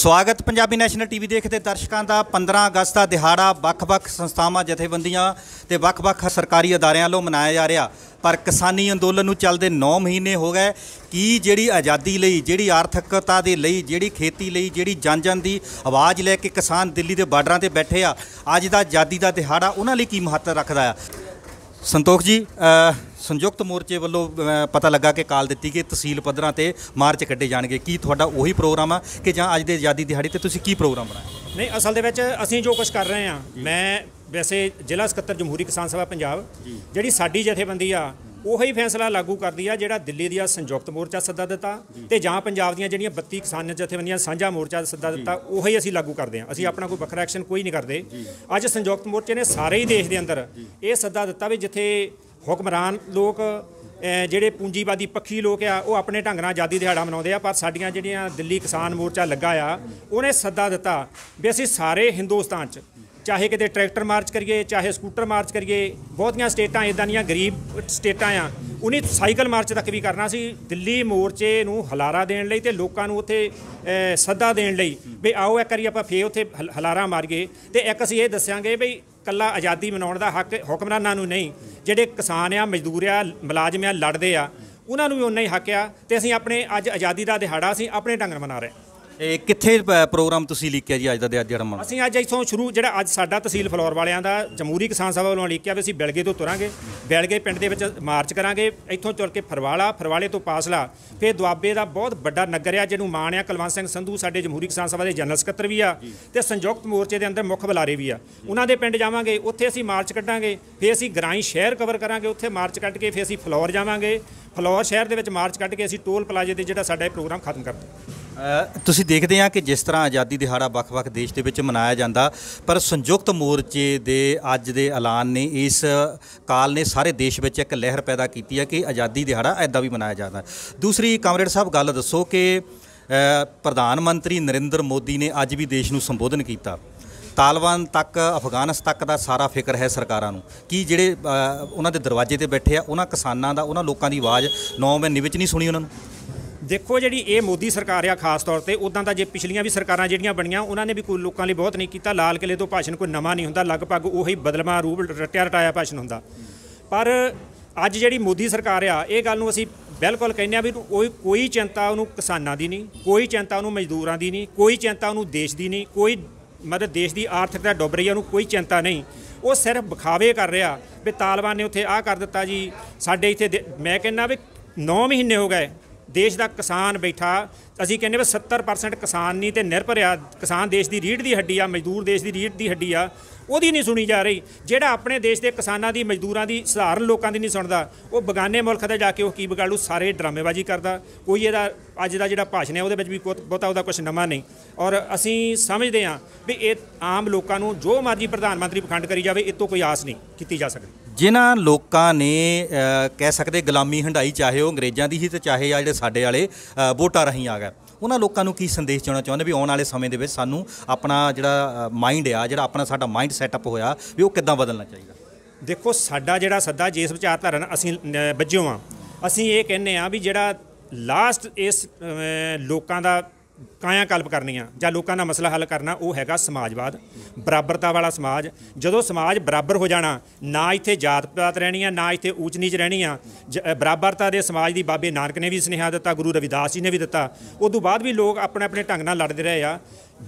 ਸਵਾਗਤ Punjabi national TV ਦੇਖਦੇ ਦਰਸ਼ਕਾਂ ਦਾ 15 ਅਗਸਤ ਦਾ ਦਿਹਾੜਾ ਵੱਖ-ਵੱਖ ਸੰਸਥਾਵਾਂ ਜਥੇਬੰਦੀਆਂ ਤੇ ਵੱਖ-ਵੱਖ ਸਰਕਾਰੀ ਅਦਾਰਿਆਂ ਵੱਲੋਂ ਮਨਾਇਆ ਜਾ ਰਿਹਾ ਪਰ ਕਿਸਾਨੀ ਅੰਦੋਲਨ ਨੂੰ ਚੱਲਦੇ 9 ਮਹੀਨੇ ਹੋ ਗਏ ਕੀ ਜਿਹੜੀ ਆਜ਼ਾਦੀ ਲਈ ਜਿਹੜੀ ਆਰਥਿਕਤਾ ਦੇ ਲਈ ਜਿਹੜੀ ਖੇਤੀ ਲਈ ਜਿਹੜੀ ਜਨ-ਜਨ ਦੀ ਆਵਾਜ਼ ਲੈ ਕੇ ਕਿਸਾਨ ਦਿੱਲੀ ਦੇ ਬਾਰਡਰਾਂ ਤੇ ਬੈਠੇ ਆ ਅੱਜ ਦਾ ਆਜ਼ਾਦੀ ਦਾ ਦਿਹਾੜਾ ਉਹਨਾਂ ਲਈ ਕੀ ਮਹੱਤਵ ਰੱਖਦਾ ਆ ਸੰਤੋਖ ਜੀ ਸੰਯੁਕਤ ਮੋਰਚੇ ਵੱਲੋਂ ਪਤਾ ਲੱਗਾ ਕਿ ਕਾਲ ਦਿੱਤੀ ਕਿ ਤਹਿਸੀਲ ਪੱਧਰਾਂ ਤੇ ਮਾਰਚ ਕੱਢੇ ਜਾਣਗੇ ਕੀ ਤੁਹਾਡਾ ਉਹੀ ਪ੍ਰੋਗਰਾਮ ਆ ਕਿ ਜਾਂ ਅੱਜ ਦੇ ਆਜ਼ਾਦੀ ਦਿਹਾੜੀ ਤੇ ਤੁਸੀਂ ਕੀ ਪ੍ਰੋਗਰਾਮ ਬਣਾਇਆ ਨਹੀਂ ਅਸਲ ਦੇ ਵਿੱਚ ਅਸੀਂ ਜੋ ਕੁਝ ਕਰ ਰਹੇ ਆ ਮੈਂ ਵੈਸੇ ਜ਼ਿਲ੍ਹਾ ਸਕੱਤਰ ਜਮਹੂਰੀ ਕਿਸਾਨ ਸਭਾ ਪੰਜਾਬ ਜਿਹੜੀ ਸਾਡੀ ਜਥੇਬੰਦੀ ਆ ਉਹੀ ਫੈਸਲਾ ਲਾਗੂ ਕਰਦੀ ਆ ਜਿਹੜਾ ਦਿੱਲੀ ਦੀਆਂ ਸੰਯੁਕਤ ਮੋਰਚਾ ਸੱਦਾ ਦਿੱਤਾ ਤੇ ਜਾਂ ਪੰਜਾਬ ਦੀਆਂ ਜਿਹੜੀਆਂ 32 ਕਿਸਾਨ ਜਥੇਬੰਦੀਆਂ ਸਾਂਝਾ ਮੋਰਚਾ ਦਾ ਸੱਦਾ ਦਿੱਤਾ ਉਹੀ ਅਸੀਂ ਲਾਗੂ ਕਰਦੇ ਆ ਅਸੀਂ ਆਪਣਾ ਕੋਈ ਵੱਖਰਾ ਐਕਸ਼ਨ ਕੋਈ ਨਹੀਂ ਕਰਦੇ ਅੱਜ ਸੰਯੁਕਤ ਮੋਰਚੇ ਨੇ ਸਾਰੇ ਹੀ ਦੇਸ਼ ਦੇ ਅੰਦਰ ਇਹ ਸੱਦਾ ਦਿੱਤਾ ਵੀ ਜਿੱਥੇ ਹੁਕਮਰਾਨ ਲੋਕ ਜਿਹੜੇ ਪੂੰਜੀਵਾਦੀ ਪੱਖੀ ਲੋਕ ਆ ਉਹ ਆਪਣੇ ਢੰਗ ਨਾਲ ਆਜ਼ਾਦੀ ਦਿਹਾੜਾ ਮਨਾਉਂਦੇ ਆ ਪਰ ਸਾਡੀਆਂ ਜਿਹੜੀਆਂ ਦਿੱਲੀ ਕਿਸਾਨ ਮੋਰਚਾ ਲੱਗਾ ਆ ਉਹਨੇ ਸੱਦਾ ਦਿੱਤਾ ਵੀ ਅਸੀਂ ਸਾਰੇ ਹਿੰਦੁਸਤਾਨ 'ਚ ਚਾਹੇ ਕਿਤੇ ਟਰੈਕਟਰ ਮਾਰਚ ਕਰੀਏ ਚਾਹੇ ਸਕੂਟਰ ਮਾਰਚ ਕਰੀਏ ਬਹੁਤੀਆਂ ਸਟੇਟਾਂ ਇਦਾਂ ਦੀਆਂ ਗਰੀਬ ਸਟੇਟਾਂ ਆ ਉਨੇ ਸਾਈਕਲ ਮਾਰਚ ਤੱਕ ਵੀ ਕਰਨਾ ਸੀ ਦਿੱਲੀ ਮੋਰਚੇ ਨੂੰ ਹਲਾਰਾ ਦੇਣ ਲਈ ਤੇ ਲੋਕਾਂ ਨੂੰ ਉੱਥੇ ਸੱਦਾ ਦੇਣ ਲਈ ਵੀ ਆਓ ਇੱਕ ਵਾਰੀ ਆਪਾਂ ਫੇਰ ਉੱਥੇ ਹਲਾਰਾ ਮਾਰੀਏ ਤੇ ਇੱਕ ਅਸੀਂ ਇਹ ਦੱਸਾਂਗੇ ਵੀ ਕੱਲਾ ਆਜ਼ਾਦੀ ਮਨਾਉਣ ਦਾ ਹੱਕ ਹੁਕਮਰਾਨਾਂ ਨੂੰ ਨਹੀਂ ਜਿਹੜੇ ਕਿਸਾਨ ਆ ਮਜ਼ਦੂਰ ਆ ਮੁਲਾਜ਼ਮ ਆ ਲੜਦੇ ਆ ਉਹਨਾਂ ਨੂੰ ਵੀ ਉਨਾ ਹੀ ਹੱਕ ਆ ਤੇ ਅਸੀਂ ਆਪਣੇ ਅੱਜ ਆਜ਼ਾਦੀ ਦਾ ਦਿਹਾੜਾ ਅਸੀਂ ਆਪਣੇ ਢੰਗ ਨਾਲ ਮਨਾ ਰਹੇ ਇਹ ਕਿੱਥੇ ਪ੍ਰੋਗਰਾਮ ਤੁਸੀਂ ਲਿਖਿਆ ਜੀ ਅੱਜ ਦਾ ਤੇ ਅੱਜ ਅਸੀਂ ਅੱਜ ਇਥੋਂ ਸ਼ੁਰੂ ਜਿਹੜਾ ਅੱਜ ਸਾਡਾ ਤਹਿਸੀਲ ਫਲੋਰ ਵਾਲਿਆਂ ਦਾ ਜਮਹੂਰੀ ਕਿਸਾਨ ਸਭਾ ਵੱਲੋਂ ਲਿਖਿਆ ਵੀ ਅਸੀਂ ਬਿਲਗੇ ਤੋਂ ਤੁਰਾਂਗੇ ਬਿਲਗੇ ਪਿੰਡ ਦੇ ਵਿੱਚ ਮਾਰਚ ਕਰਾਂਗੇ ਇੱਥੋਂ ਚੁਰ ਕੇ ਫਰਵਾਲਾ ਫਰਵਾਲੇ ਤੋਂ ਪਾਸਲਾ ਫਿਰ ਦੁਆਬੇ ਦਾ ਬਹੁਤ ਵੱਡਾ ਨਗਰ ਆ ਜਿਹਨੂੰ ਮਾਣ ਆ ਕਲਵੰਤ ਸਿੰਘ ਸੰਧੂ ਸਾਡੇ ਜਮਹੂਰੀ ਕਿਸਾਨ ਸਭਾ ਦੇ ਜਨਰਲ ਸਕੱਤਰ ਵੀ ਆ ਤੇ ਸੰਯੁਕਤ ਮੋਰਚੇ ਦੇ ਅੰਦਰ ਮੁੱਖ ਬੁਲਾਰੇ ਵੀ ਆ ਉਹਨਾਂ ਦੇ ਪਿੰਡ ਜਾਵਾਂਗੇ ਉੱਥੇ ਅਸੀਂ ਮਾਰਚ ਕੱਢਾਂਗੇ ਫਿਰ ਅਸੀਂ ਗ੍ਰਾਈਂ ਸ਼ਹਿਰ ਕਵਰ ਕਰਾਂਗੇ ਉੱਥੇ ਮਾਰਚ ਕੱਢ ਕੇ ਫਿਰ ਅਸੀਂ ਫਲੋਰ ਜਾਵਾਂਗੇ ਫਲੋਰ ਸ਼ਹਿਰ ਦੇ ਵਿੱਚ ਮਾਰਚ ਕੱਢ ਕੇ ਅਸੀਂ ਟੋਲ ਪਲਾਜ਼ੇ ਤੇ ਜਿਹੜਾ ਸਾਡਾ ਇਹ ਪ੍ਰੋਗਰਾਮ ਖਤਮ ਕਰਦੇ ਤੁਸੀਂ ਦੇਖਦੇ ਆ ਕਿ ਜਿਸ ਤਰ੍ਹਾਂ ਆਜ਼ਾਦੀ ਦਿਹਾੜਾ ਵੱਖ-ਵੱਖ ਦੇਸ਼ ਦੇ ਵਿੱਚ ਮਨਾਇਆ ਜਾਂਦਾ ਪਰ ਸੰਯੁਕਤ ਮੋਰਚੇ ਦੇ ਅੱਜ ਦੇ ਐਲਾਨ ਨੇ ਇਸ ਕਾਲ ਨੇ ਸਾਰੇ ਦੇਸ਼ ਵਿੱਚ ਇੱਕ ਲਹਿਰ ਪੈਦਾ ਕੀਤੀ ਹੈ ਕਿ ਆਜ਼ਾਦੀ ਦਿਹਾੜਾ ਐਦਾਂ ਵੀ ਮਨਾਇਆ ਜਾਂਦਾ ਦੂਸਰੀ ਕਾਮਰੇਡ ਸਾਹਿਬ ਗੱਲ ਦੱਸੋ ਕਿ ਪ੍ਰਧਾਨ ਮੰਤਰੀ ਨਰਿੰਦਰ ਮੋਦੀ ਨੇ ਅੱਜ ਵੀ ਦੇਸ਼ ਨੂੰ ਸੰਬੋਧਨ ਕੀਤਾ ਤਾਲਵਾਨ ਤੱਕ ਅਫਗਾਨਿਸਤਾਨ ਤੱਕ ਦਾ ਸਾਰਾ ਫਿਕਰ ਹੈ ਸਰਕਾਰਾਂ ਨੂੰ ਕੀ ਜਿਹੜੇ ਉਹਨਾਂ ਦੇ ਦਰਵਾਜ਼ੇ ਤੇ ਬੈਠੇ ਆ ਉਹਨਾਂ ਕਿਸਾਨਾਂ ਦਾ ਉਹਨਾਂ ਲੋਕਾਂ ਦੀ ਆਵਾਜ਼ 9 ਮਹੀਨੇ ਵਿੱਚ ਨਹੀਂ ਸੁਣੀ ਉਹਨਾਂ ਨੂੰ ਦੇਖੋ ਜਿਹੜੀ ਇਹ ਮੋਦੀ ਸਰਕਾਰ ਆ ਖਾਸ ਤੌਰ ਤੇ ਉਦਾਂ ਤਾਂ ਜੇ ਪਿਛਲੀਆਂ ਵੀ ਸਰਕਾਰਾਂ ਜਿਹੜੀਆਂ ਬਣੀਆਂ ਉਹਨਾਂ ਨੇ ਵੀ ਕੋਈ ਲੋਕਾਂ ਲਈ ਬਹੁਤ ਨਹੀਂ ਕੀਤਾ ਲਾਲ ਕਿਲੇ ਤੋਂ ਭਾਸ਼ਣ ਕੋਈ ਨਵਾਂ ਨਹੀਂ ਹੁੰਦਾ ਲਗਭਗ ਉਹੀ ਬਦਲਮਾ ਰੂਪ ਰਟਿਆ ਰਟਾਇਆ ਭਾਸ਼ਣ ਹੁੰਦਾ ਪਰ ਅੱਜ ਜਿਹੜੀ ਮੋਦੀ ਸਰਕਾਰ ਆ ਇਹ ਗੱਲ ਨੂੰ ਅਸੀਂ ਬਿਲਕੁਲ ਕਹਿੰਦੇ ਆ ਵੀ ਕੋਈ ਕੋਈ ਚਿੰਤਾ ਉਹਨੂੰ ਕਿਸਾਨਾਂ ਦੀ ਨਹੀਂ ਕੋਈ ਚਿੰਤਾ ਉਹਨੂੰ ਮਜ਼ਦੂਰਾਂ ਦੀ ਨਹੀਂ ਕੋਈ ਚਿੰਤਾ ਉਹਨੂੰ ਦੇਸ਼ ਦੀ ਨਹੀਂ ਕੋਈ ਮਤਲਬ ਦੇਸ਼ ਦੀ ਆਰਥਿਕਤਾ ਡੁੱਬ ਰਹੀ ਆ ਉਹਨੂੰ ਕੋਈ ਚਿੰਤਾ ਨਹੀਂ ਉਹ ਸਿਰਫ ਵਿਖਾਵੇ ਕਰ ਰਿਹਾ ਵੀ ਤਾਲਿਬਾਨ ਨੇ ਉੱਥੇ ਆਹ ਕਰ ਦਿੱਤਾ ਜੀ ਸਾਡੇ ਇੱਥੇ ਮੈਂ ਕਹਿੰਦਾ ਵੀ 9 ਮਹੀਨੇ ਹੋ ਗਏ ਦੇਸ਼ ਦਾ ਕਿਸਾਨ ਬੈਠਾ ਅਸੀਂ ਕਹਿੰਦੇ ਵੀ 70% ਕਿਸਾਨ ਨਹੀਂ ਤੇ ਨਿਰਭਰ ਆ ਕਿਸਾਨ ਦੇਸ਼ ਦੀ ਰੀੜ ਦੀ ਹੱਡੀ ਆ ਮਜ਼ਦੂਰ ਦੇਸ਼ ਦੀ ਰੀੜ ਦੀ ਹੱਡੀ ਆ ਉਹਦੀ ਨਹੀਂ ਸੁਣੀ ਜਾ ਰਹੀ ਜਿਹੜਾ ਆਪਣੇ ਦੇਸ਼ ਦੇ ਕਿਸਾਨਾਂ ਦੀ ਮਜ਼ਦੂਰਾਂ ਦੀ ਸਧਾਰਨ ਲੋਕਾਂ ਦੀ ਨਹੀਂ ਸੁਣਦਾ ਉਹ ਬਗਾਨੇ ਮੁਲਕ ਦਾ ਜਾ ਕੇ ਉਹ ਕੀ ਬਗਾਲੂ ਸਾਰੇ ਡਰਾਮੇਬਾਜ਼ੀ ਕਰਦਾ ਕੋਈ ਇਹਦਾ ਅੱਜ ਦਾ ਜਿਹੜਾ ਭਾਸ਼ਣ ਹੈ ਉਹਦੇ ਵਿੱਚ ਵੀ ਬਹੁਤਾ ਉਹਦਾ ਕੁਝ ਨਵਾਂ ਨਹੀਂ ਔਰ ਅਸੀਂ ਸਮਝਦੇ ਹਾਂ ਵੀ ਇਹ ਆਮ ਲੋਕਾਂ ਨੂੰ ਜੋ ਮਰਜ਼ੀ ਪ੍ਰਧਾਨ ਮੰਤਰੀ ਪਖੰਡ ਕਰੀ ਜਾਵੇ ਇਤੋਂ ਕੋਈ ਆਸ ਨਹੀਂ ਕੀਤੀ ਜਾ ਸਕਦੀ ਜਿਨ੍ਹਾਂ ਲੋਕਾਂ ਨੇ ਕਹਿ ਸਕਦੇ ਗੁਲਾਮੀ ਹੰਡਾਈ ਚਾਹੇ ਉਹ ਅੰਗਰੇਜ਼ਾਂ ਦੀ ਹੀ ਤੇ ਚਾਹੇ ਆ ਜਿਹੜੇ ਸਾਡੇ ਵਾਲੇ ਵੋਟਾਂ ਰਹੀ ਆ ਗਏ ਉਹਨਾਂ ਲੋਕਾਂ ਨੂੰ ਕੀ ਸੰਦੇਸ਼ ਦੇਣਾ ਚਾਹੁੰਦੇ ਵੀ ਆਉਣ ਵਾਲੇ ਸਮੇਂ ਦੇ ਵਿੱਚ ਸਾਨੂੰ ਆਪਣਾ ਜਿਹੜਾ ਮਾਈਂਡ ਆ ਜਿਹੜਾ ਆਪਣਾ ਸਾਡਾ ਮਾਈਂਡ ਸੈਟਅਪ ਹੋਇਆ ਵੀ ਉਹ ਕਿੱਦਾਂ ਬਦਲਣਾ ਚਾਹੀਦਾ ਦੇਖੋ ਸਾਡਾ ਜਿਹੜਾ ਸੱਦਾ ਜਿਸ ਵਿਚਾਰਧਾਰਾ ਨਾਲ ਅਸੀਂ ਵੱਜਿਓ ਆ ਅਸੀਂ ਇਹ ਕਹਿੰਨੇ ਆ ਵੀ ਜਿਹੜਾ ਲਾਸਟ ਇਸ ਲੋਕਾਂ ਦਾ ਕਾਇਆ ਕਲਪ ਕਰਨੀਆਂ ਜਾਂ ਲੋਕਾਂ ਦਾ ਮਸਲਾ ਹੱਲ ਕਰਨਾ ਉਹ ਹੈਗਾ ਸਮਾਜਵਾਦ ਬਰਾਬਰਤਾ ਵਾਲਾ ਸਮਾਜ ਜਦੋਂ ਸਮਾਜ ਬਰਾਬਰ ਹੋ ਜਾਣਾ ਨਾ ਇੱਥੇ ਜਾਤ ਪਾਤ ਰਹਿਣੀ ਆ ਨਾ ਇੱਥੇ ਊਚ ਨੀਚ ਰਹਿਣੀ ਆ ਬਰਾਬਰਤਾ ਦੇ ਸਮਾਜ ਦੀ ਬਾਬੇ ਨਾਨਕ ਨੇ ਵੀ ਸੁਨੇਹਾ ਦਿੱਤਾ ਗੁਰੂ ਰਵਿਦਾਸ ਜੀ ਨੇ ਵੀ ਦਿੱਤਾ ਉਸ ਤੋਂ ਬਾਅਦ ਵੀ ਲੋਕ ਆਪਣੇ ਆਪਣੇ ਢੰਗ ਨਾਲ ਲੜਦੇ ਰਹੇ ਆ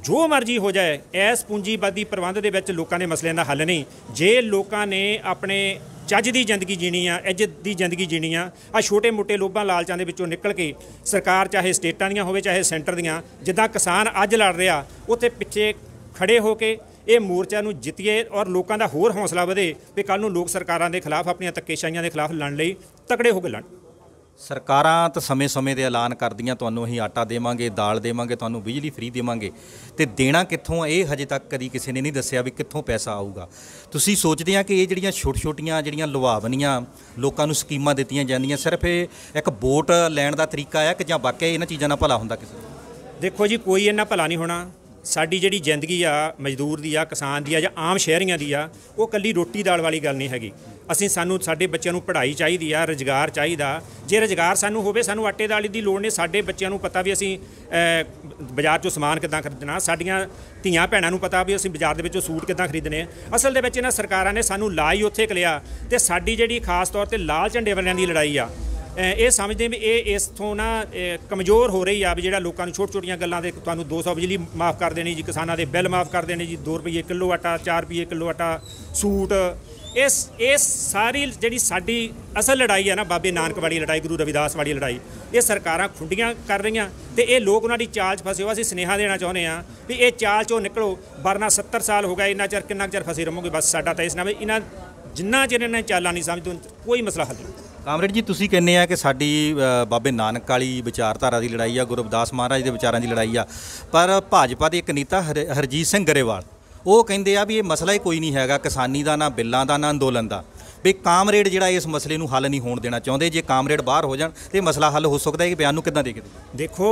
ਜੋ ਮਰਜ਼ੀ ਹੋ ਜਾਏ ਐਸ ਪੂੰਜੀਵਾਦੀ ਪ੍ਰਬੰਧ ਦੇ ਵਿੱਚ ਲੋਕਾਂ ਦੇ ਮਸਲਿਆਂ ਦਾ ਹੱਲ ਨਹੀਂ ਜੇ ਲੋਕਾਂ ਨੇ ਆਪਣੇ ਜੱਜ ਦੀ ਜ਼ਿੰਦਗੀ ਜੀਣੀ ਆ ਇੱਜ਼ਤ ਦੀ ਜ਼ਿੰਦਗੀ ਜੀਣੀ ਆ ਆ ਛੋਟੇ-ਮੋਟੇ ਲੋਭਾਂ ਲਾਲਚਾਂ ਦੇ ਵਿੱਚੋਂ ਨਿਕਲ ਕੇ ਸਰਕਾਰ ਚਾਹੇ ਸਟੇਟਾਂ ਦੀਆਂ ਹੋਵੇ ਚਾਹੇ ਸੈਂਟਰ ਦੀਆਂ ਜਿੱਦਾਂ ਕਿਸਾਨ ਅੱਜ ਲੜ ਰਿਹਾ ਉੱਥੇ ਪਿੱਛੇ ਖੜੇ ਹੋ ਕੇ ਇਹ ਮੋਰਚਾ ਨੂੰ ਜਿੱਤੀਏ ਔਰ ਲੋਕਾਂ ਦਾ ਹੋਰ ਹੌਸਲਾ ਵਧੇ ਵੀ ਕੱਲ ਨੂੰ ਲੋਕ ਸਰਕਾਰਾਂ ਦੇ ਖਿਲਾਫ ਆਪਣੀਆਂ ਤੱਕੇਸ਼ਾਈਆਂ ਦੇ ਖਿਲਾਫ ਲੜਨ ਲਈ ਤਕੜੇ ਹੋ ਕੇ ਲੜਨ ਸਰਕਾਰਾਂ ਤਾਂ ਸਮੇਂ-ਸਮੇਂ ਦੇ ਐਲਾਨ ਕਰਦੀਆਂ ਤੁਹਾਨੂੰ ਅਸੀਂ ਆਟਾ ਦੇਵਾਂਗੇ ਦਾਲ ਦੇਵਾਂਗੇ ਤੁਹਾਨੂੰ ਬਿਜਲੀ ਫ੍ਰੀ ਦੇਵਾਂਗੇ ਤੇ ਦੇਣਾ ਕਿੱਥੋਂ ਇਹ ਹਜੇ ਤੱਕ ਕਦੀ ਕਿਸੇ ਨੇ ਨਹੀਂ ਦੱਸਿਆ ਵੀ ਕਿੱਥੋਂ ਪੈਸਾ ਆਊਗਾ ਤੁਸੀਂ ਸੋਚਦੇ ਆ ਕਿ ਇਹ ਜਿਹੜੀਆਂ ਛੋਟ-ਛੋਟੀਆਂ ਜਿਹੜੀਆਂ ਲੁਭਾਵਨੀਆਂ ਲੋਕਾਂ ਨੂੰ ਸਕੀਮਾਂ ਦਿੱਤੀਆਂ ਜਾਂਦੀਆਂ ਸਿਰਫ ਇਹ ਇੱਕ ਵੋਟ ਲੈਣ ਦਾ ਤਰੀਕਾ ਆ ਕਿ ਜਾਂ ਵਾਕਿਆ ਇਹਨਾਂ ਚੀਜ਼ਾਂ ਨਾਲ ਭਲਾ ਹੁੰਦਾ ਕਿਸੇ ਦੇਖੋ ਜੀ ਕੋਈ ਇਹਨਾਂ ਭਲਾ ਨਹੀਂ ਹੋਣਾ ਸਾਡੀ ਜਿਹੜੀ ਜ਼ਿੰਦਗੀ ਆ ਮਜ਼ਦੂਰ ਦੀ ਆ ਕਿਸਾਨ ਦੀ ਆ ਜਾਂ ਆਮ ਸ਼ਹਿਰੀਆਂ ਦੀ ਆ ਉਹ ਕੱਲੀ ਰੋਟੀ ਦਾਲ ਵਾਲੀ ਗੱਲ ਨਹੀਂ ਹੈਗੀ ਅਸੀਂ ਸਾਨੂੰ ਸਾਡੇ ਬੱਚਿਆਂ ਨੂੰ ਪੜ੍ਹਾਈ ਚਾਹੀਦੀ ਆ ਰੋਜ਼ਗਾਰ ਚਾਹੀਦਾ ਜੇ ਰੋਜ਼ਗਾਰ ਸਾਨੂੰ ਹੋਵੇ ਸਾਨੂੰ ਆਟੇ ਦਾਲੀ ਦੀ ਲੋੜ ਨਹੀਂ ਸਾਡੇ ਬੱਚਿਆਂ ਨੂੰ ਪਤਾ ਵੀ ਅਸੀਂ ਬਾਜ਼ਾਰ ਚੋਂ ਸਮਾਨ ਕਿੱਦਾਂ ਖਰੀਦਣਾ ਸਾਡੀਆਂ ਧੀਆਂ ਭੈਣਾਂ ਨੂੰ ਪਤਾ ਵੀ ਅਸੀਂ ਬਾਜ਼ਾਰ ਦੇ ਵਿੱਚੋਂ ਸੂਟ ਕਿੱਦਾਂ ਖਰੀਦਨੇ ਆ ਅਸਲ ਦੇ ਵਿੱਚ ਇਹਨਾਂ ਸਰਕਾਰਾਂ ਨੇ ਸਾਨੂੰ ਲਾਈ ਉੱਥੇ ਕਲਿਆ ਤੇ ਸਾਡੀ ਜਿਹੜੀ ਖਾਸ ਤੌਰ ਤੇ ਲਾਲ ਝੰਡੇ ਵਾਲਿਆਂ ਦੀ ਲੜਾਈ ਆ ਇਹ ਸਮਝਦੇ ਵੀ ਇਹ ਇਸ ਤੋਂ ਨਾ ਕਮਜ਼ੋਰ ਹੋ ਰਹੀ ਆ ਵੀ ਜਿਹੜਾ ਲੋਕਾਂ ਨੂੰ ਛੋਟ-ਛੋਟੀਆਂ ਗੱਲਾਂ ਦੇ ਤੁਹਾਨੂੰ 200 ਬਿਜਲੀ ਮਾਫ ਕਰ ਦੇਣੀ ਜੀ ਕਿਸਾਨਾਂ ਦੇ ਬਿੱਲ ਮਾਫ ਕਰ ਦੇਣੇ ਜੀ 2 ਰੁਪਏ ਕਿਲੋ ਆਟਾ 4 ਰੁਪਏ ਕਿਲੋ ਆਟਾ ਸੂਟ ਇਸ ਇਸ ਸਾਰੀ ਜਿਹੜੀ ਸਾਡੀ ਅਸਲ ਲੜਾਈ ਹੈ ਨਾ ਬਾਬੇ ਨਾਨਕ ਵਾਲੀ ਲੜਾਈ ਗੁਰੂ ਰਵਿਦਾਸ ਵਾਲੀ ਲੜਾਈ ਇਹ ਸਰਕਾਰਾਂ ਖੁੰਡੀਆਂ ਕਰ ਰਹੀਆਂ ਤੇ ਇਹ ਲੋਕ ਉਹਨਾਂ ਦੀ ਚਾਲ 'ਚ ਫਸੇ ਹੋ ਅਸੀਂ ਸਨੇਹਾ ਦੇਣਾ ਚਾਹੁੰਦੇ ਆ ਵੀ ਇਹ ਚਾਲ 'ਚੋਂ ਨਿਕਲੋ ਵਰਨਾ 70 ਸਾਲ ਹੋ ਗਏ ਇੰਨਾ ਚਿਰ ਕਿੰਨਾ ਚਿਰ ਫਸੇ ਰਹੋਗੇ ਬਸ ਸਾਡਾ ਤਾਂ ਇਸ ਨਾਲ ਇਹਨਾਂ ਜਿੰਨਾ ਚਿਰ ਇਹਨਾਂ ਚਾਲਾਂ ਨਹੀਂ ਸਮਝਦੇ ਕੋਈ ਮਸਲਾ ਹੱਲ ਨਹੀਂ ਕਾਮਰੇਡ ਜੀ ਤੁਸੀਂ ਕਹਿੰਦੇ ਆ ਕਿ ਸਾਡੀ ਬਾਬੇ ਨਾਨਕ ਵਾਲੀ ਵਿਚਾਰਧਾਰਾ ਦੀ ਲੜਾਈ ਆ ਗੁਰੂ ਰਵਿਦਾਸ ਮਹਾਰਾਜ ਦੇ ਵਿਚਾਰਾਂ ਦੀ ਲੜਾਈ ਆ ਪਰ ਭਾਜਪਾ ਦੇ ਇੱਕ ਨੇਤਾ ਹਰਜੀਤ ਸਿੰਘ ਗਰੇਵਾਲ ਉਹ ਕਹਿੰਦੇ ਆ ਵੀ ਇਹ ਮਸਲਾ ਹੀ ਕੋਈ ਨਹੀਂ ਹੈਗਾ ਕਿਸਾਨੀ ਦਾ ਨਾ ਬਿੱਲਾਂ ਦਾ ਨਾ ਅੰਦੋਲਨ ਦਾ ਵੀ ਕਾਮਰੇਡ ਜਿਹੜਾ ਇਸ ਮਸਲੇ ਨੂੰ ਹੱਲ ਨਹੀਂ ਹੋਣ ਦੇਣਾ ਚਾਹੁੰਦੇ ਜੇ ਕਾਮਰੇਡ ਬਾਹਰ ਹੋ ਜਾਣ ਤੇ ਮਸਲਾ ਹੱਲ ਹੋ ਸਕਦਾ ਹੈ ਕਿ ਬਿਆਨ ਨੂੰ ਕਿੱਦਾਂ ਦੇਖਦੇ ਦੇਖੋ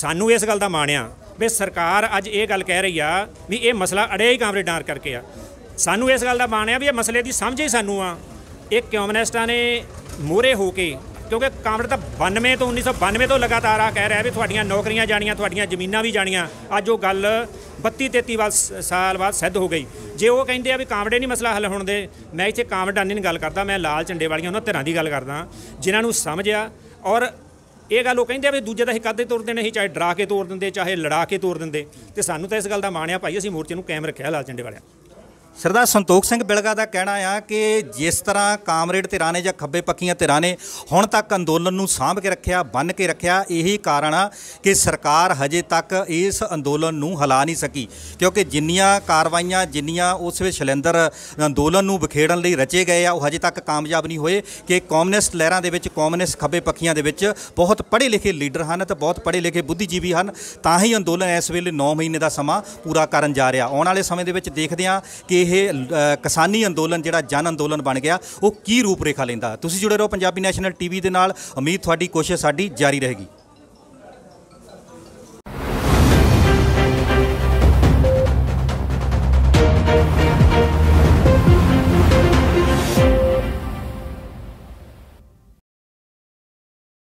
ਸਾਨੂੰ ਇਸ ਗੱਲ ਦਾ ਮਾਣ ਆ ਵੀ ਸਰਕਾਰ ਅੱਜ ਇਹ ਗੱਲ ਕਹਿ ਰਹੀ ਆ ਵੀ ਇਹ ਮਸਲਾ ਅੜਿਆ ਹੀ ਕਾਮਰੇਡਾਂ ਕਰਕੇ ਆ ਸਾਨੂੰ ਇਸ ਗੱਲ ਦਾ ਮਾਣ ਆ ਵੀ ਇਹ ਮਸਲੇ ਦੀ ਸਮਝ ਹੀ ਸਾਨੂੰ ਆ ਇਹ ਕਮਿਊਨਿਸਟਾਂ ਨੇ ਮੂਰੇ ਹੋ ਕੇ ਕਿਉਂਕਿ ਕਾਂਗਰਸ ਤਾਂ 92 ਤੋਂ 1992 ਤੋਂ ਲਗਾਤਾਰ ਆ ਕਹਿ ਰਿਹਾ ਵੀ ਤੁਹਾਡੀਆਂ ਨੌਕਰੀਆਂ ਜਾਣੀਆਂ ਤੁਹਾਡੀਆਂ ਜ਼ਮੀਨਾਂ ਵੀ ਜਾਣੀਆਂ ਅੱਜ ਉਹ ਗੱਲ 32 33 ਸਾਲ ਬਾਅਦ ਸਿੱਧ ਹੋ ਗਈ ਜੇ ਉਹ ਕਹਿੰਦੇ ਆ ਵੀ ਕਾਂਵੜੇ ਨਹੀਂ ਮਸਲਾ ਹੱਲ ਹੋਣ ਦੇ ਮੈਂ ਇੱਥੇ ਕਾਂਵੜਾਨੀ ਨਹੀਂ ਗੱਲ ਕਰਦਾ ਮੈਂ ਲਾਲ ਝੰਡੇ ਵਾਲੀਆਂ ਉਹਨਾਂ ਧਿਰਾਂ ਦੀ ਗੱਲ ਕਰਦਾ ਜਿਨ੍ਹਾਂ ਨੂੰ ਸਮਝਿਆ ਔਰ ਇਹ ਗੱਲ ਉਹ ਕਹਿੰਦੇ ਆ ਵੀ ਦੂਜੇ ਦਾ ਹੀ ਕਾਦੇ ਤੋੜ ਦੇਣੇ ਹੀ ਚਾਹੇ ਡਰਾ ਕੇ ਤੋੜ ਦਿੰਦੇ ਚਾਹੇ ਲੜਾ ਕੇ ਤੋੜ ਦਿੰਦੇ ਤੇ ਸਾਨੂੰ ਤਾਂ ਇਸ ਗੱਲ ਦਾ ਮਾਣਿਆ ਭਾਈ ਅਸੀਂ ਮੋਰਚੇ ਨੂੰ ਕਾਇਮ ਰੱਖਿਆ ਲਾਲ ਝੰਡੇ ਵਾਲਿਆਂ ਸਰਦਾਰ ਸੰਤੋਖ ਸਿੰਘ ਬਿਲਗਾ ਦਾ ਕਹਿਣਾ ਆ ਕਿ ਜਿਸ ਤਰ੍ਹਾਂ ਕਾਮਰੇਡ ਧਿਰਾਂ ਨੇ ਜਾਂ ਖੱਬੇ ਪੱਖੀਆਂ ਧਿਰਾਂ ਨੇ ਹੁਣ ਤੱਕ ਅੰਦੋਲਨ ਨੂੰ ਸਾਂਭ ਕੇ ਰੱਖਿਆ ਬੰਨ ਕੇ ਰੱਖਿਆ ਇਹੀ ਕਾਰਨ ਆ ਕਿ ਸਰਕਾਰ ਹਜੇ ਤੱਕ ਇਸ ਅੰਦੋਲਨ ਨੂੰ ਹਲਾ ਨਹੀਂ ਸਕੀ ਕਿਉਂਕਿ ਜਿੰਨੀਆਂ ਕਾਰਵਾਈਆਂ ਜਿੰਨੀਆਂ ਉਸ ਵਿੱਚ ਸ਼ਲੈਂਦਰ ਅੰਦੋਲਨ ਨੂੰ ਵਿਖੇੜਨ ਲਈ ਰਚੇ ਗਏ ਆ ਉਹ ਹਜੇ ਤੱਕ ਕਾਮਯਾਬ ਨਹੀਂ ਹੋਏ ਕਿ ਕਮਿਊਨਿਸਟ ਲਹਿਰਾਂ ਦੇ ਵਿੱਚ ਕਮਿਊਨਿਸਟ ਖੱਬੇ ਪੱਖੀਆਂ ਦੇ ਵਿੱਚ ਬਹੁਤ ਪੜ੍ਹੇ ਲਿਖੇ ਲੀਡਰ ਹਨ ਤੇ ਬਹੁਤ ਪੜ੍ਹੇ ਲਿਖੇ ਬੁੱਧੀਜੀਵੀ ਹਨ ਤਾਂ ਹੀ ਅੰਦੋਲਨ ਇਸ ਵੇਲੇ 9 ਮਹੀਨੇ ਦਾ ਸਮਾਂ ਪੂਰਾ ਕਰਨ ਜਾ ਰਿਹਾ ਆਉਣ ਵਾਲੇ ਸਮੇਂ ਦੇ ਵਿੱਚ ਦੇਖਦੇ ਆ ਕਿ ਇਹ ਕਿਸਾਨੀ ਅੰਦੋਲਨ ਜਿਹੜਾ ਜਨ ਅੰਦੋਲਨ ਬਣ ਗਿਆ ਉਹ ਕੀ ਰੂਪ ਰੇਖਾ ਲੈਂਦਾ ਤੁਸੀਂ ਜੁੜੇ ਰਹੋ ਪੰਜਾਬੀ ਨੈਸ਼ਨਲ ਟੀਵੀ ਦੇ ਨਾਲ ਉਮੀਦ ਤੁਹਾਡੀ ਕੋਸ਼ਿਸ਼ ਸਾਡੀ ਜਾਰੀ ਰਹੇਗੀ